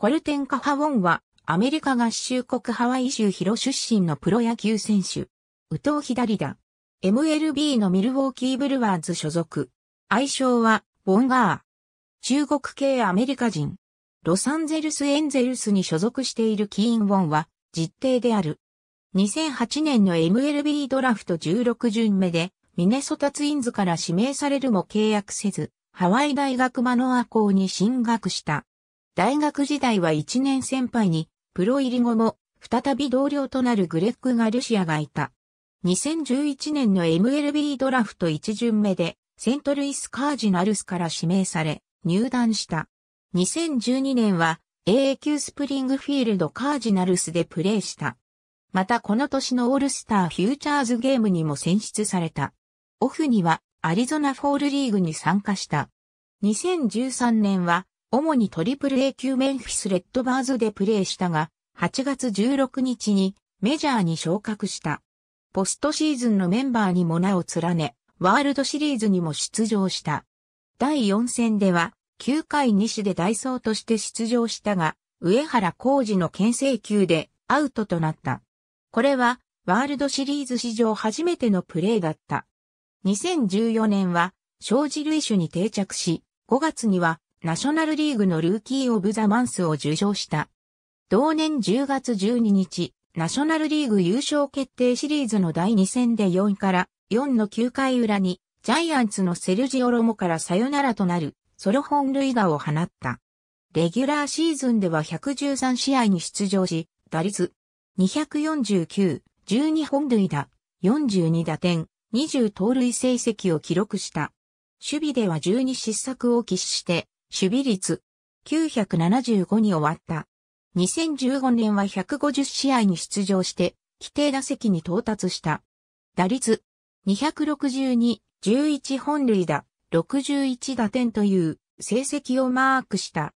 コルテンカ・ハウォンは、アメリカ合衆国ハワイ州広出身のプロ野球選手。宇藤左打。MLB のミルウォーキーブルワーズ所属。愛称は、ボンガー。中国系アメリカ人。ロサンゼルスエンゼルスに所属しているキーン・ウォンは、実定である。2008年の MLB ドラフト16巡目で、ミネソタツインズから指名されるも契約せず、ハワイ大学マノア校に進学した。大学時代は1年先輩に、プロ入り後も、再び同僚となるグレッグ・ガルシアがいた。2011年の MLB ドラフト1巡目で、セントルイス・カージナルスから指名され、入団した。2012年は、AA 級スプリングフィールド・カージナルスでプレーした。またこの年のオールスター・フューチャーズゲームにも選出された。オフには、アリゾナ・フォールリーグに参加した。2013年は、主にトリプル A 級メンフィスレッドバーズでプレーしたが、8月16日にメジャーに昇格した。ポストシーズンのメンバーにも名を連ね、ワールドシリーズにも出場した。第4戦では、9回種でダイソーとして出場したが、上原浩二の牽制球でアウトとなった。これは、ワールドシリーズ史上初めてのプレーだった。2014年は、小児類種に定着し、5月にはナショナルリーグのルーキー・オブ・ザ・マンスを受賞した。同年10月12日、ナショナルリーグ優勝決定シリーズの第2戦で4から4の9回裏に、ジャイアンツのセルジオロモからサヨナラとなるソロ本塁打を放った。レギュラーシーズンでは113試合に出場し、打率249、12本塁打、42打点、20盗塁成績を記録した。守備では12失策を喫して守備率975に終わった。2015年は150試合に出場して、規定打席に到達した。打率262、11本塁打、61打点という成績をマークした。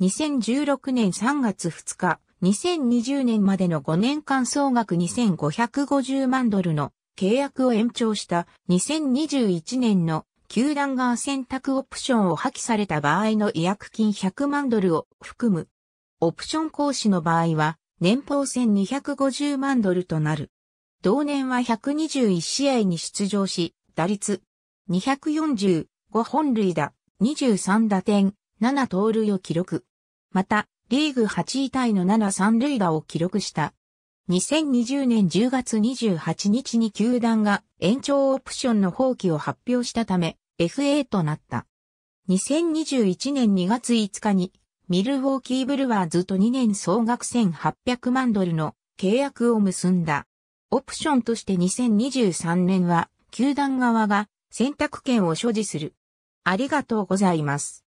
2016年3月2日、2020年までの5年間総額2550万ドルの契約を延長した2021年の球団が選択オプションを破棄された場合の違約金100万ドルを含む。オプション行使の場合は、年俸戦250万ドルとなる。同年は121試合に出場し、打率245本塁打、23打点、7盗塁を記録。また、リーグ8位タイの7三塁打を記録した2020年10月28日に球団が延長オプションの放棄を発表したため FA となった。2021年2月5日にミルウォーキーブルワーズと2年総額1800万ドルの契約を結んだ。オプションとして2023年は球団側が選択権を所持する。ありがとうございます。